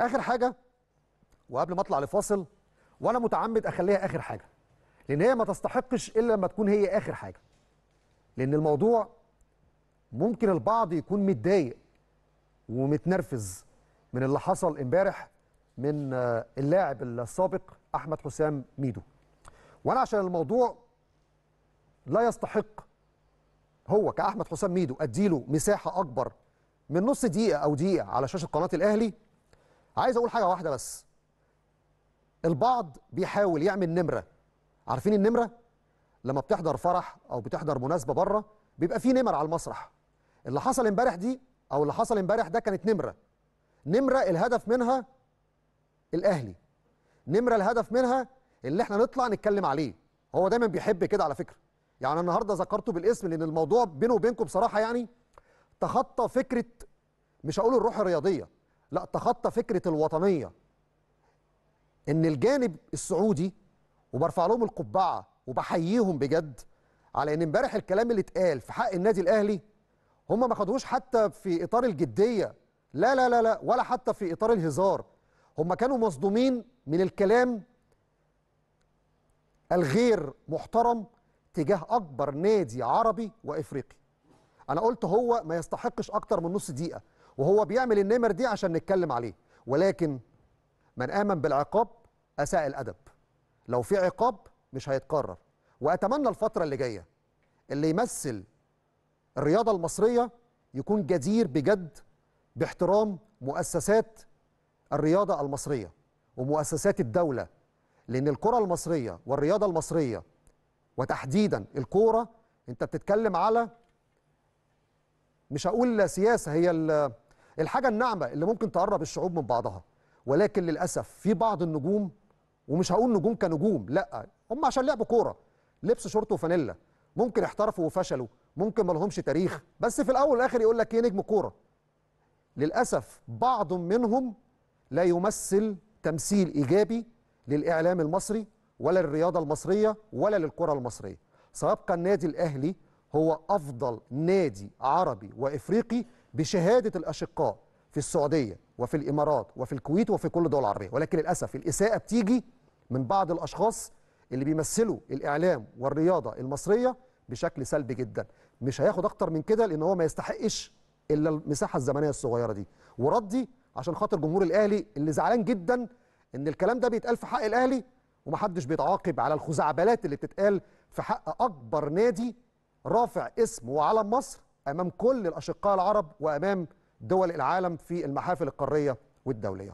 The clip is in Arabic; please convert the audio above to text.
اخر حاجه وقبل ما اطلع لفاصل وانا متعمد اخليها اخر حاجه لان هي ما تستحقش الا لما تكون هي اخر حاجه لان الموضوع ممكن البعض يكون متضايق ومتنرفز من اللي حصل امبارح من آه، اللاعب السابق احمد حسام ميدو وانا عشان الموضوع لا يستحق هو كاحمد حسام ميدو اديله مساحه اكبر من نص دقيقه او دقيقه على شاشه قناه الاهلي عايز اقول حاجه واحده بس البعض بيحاول يعمل نمره عارفين النمره لما بتحضر فرح او بتحضر مناسبه بره بيبقى في نمر على المسرح اللي حصل امبارح دي او اللي حصل امبارح ده كانت نمره نمره الهدف منها الاهلي نمره الهدف منها اللي احنا نطلع نتكلم عليه هو دايما بيحب كده على فكره يعني النهارده ذكرته بالاسم لان الموضوع بينه وبينكم بصراحه يعني تخطى فكره مش هقول الروح الرياضيه لا تخطى فكره الوطنيه ان الجانب السعودي وبرفع لهم القبعه وبحييهم بجد على ان امبارح الكلام اللي اتقال في حق النادي الاهلي هم ما خدوش حتى في اطار الجديه لا لا لا لا ولا حتى في اطار الهزار هم كانوا مصدومين من الكلام الغير محترم تجاه اكبر نادي عربي وافريقي انا قلت هو ما يستحقش اكتر من نص دقيقه وهو بيعمل النمر دي عشان نتكلم عليه ولكن من آمن بالعقاب أساء الأدب لو في عقاب مش هيتكرر وأتمنى الفترة اللي جاية اللي يمثل الرياضة المصرية يكون جدير بجد باحترام مؤسسات الرياضة المصرية ومؤسسات الدولة لأن الكرة المصرية والرياضة المصرية وتحديدا الكورة أنت بتتكلم على مش هقول سياسة هي الحاجه الناعمه اللي ممكن تقرب الشعوب من بعضها ولكن للاسف في بعض النجوم ومش هقول نجوم كنجوم لا هم عشان لعبوا كوره لبسوا شورت وفانيلا ممكن احترفوا وفشلوا ممكن ما لهمش تاريخ بس في الاول والاخر يقول لك ايه نجم كوره للاسف بعض منهم لا يمثل تمثيل ايجابي للاعلام المصري ولا للرياضه المصريه ولا للكره المصريه سيبقى النادي الاهلي هو أفضل نادي عربي وإفريقي بشهادة الأشقاء في السعودية وفي الإمارات وفي الكويت وفي كل الدول العربية ولكن للأسف الإساءة بتيجي من بعض الأشخاص اللي بيمثلوا الإعلام والرياضة المصرية بشكل سلبي جدا مش هياخد أكتر من كده لأن هو ما يستحقش إلا المساحة الزمنية الصغيرة دي وردي عشان خاطر جمهور الأهلي اللي زعلان جدا إن الكلام ده بيتقال في حق الأهلي ومحدش بيتعاقب على الخزعبلات اللي بتتقال في حق أكبر نادي رافع اسم وعلم مصر أمام كل الأشقاء العرب وأمام دول العالم في المحافل القارية والدولية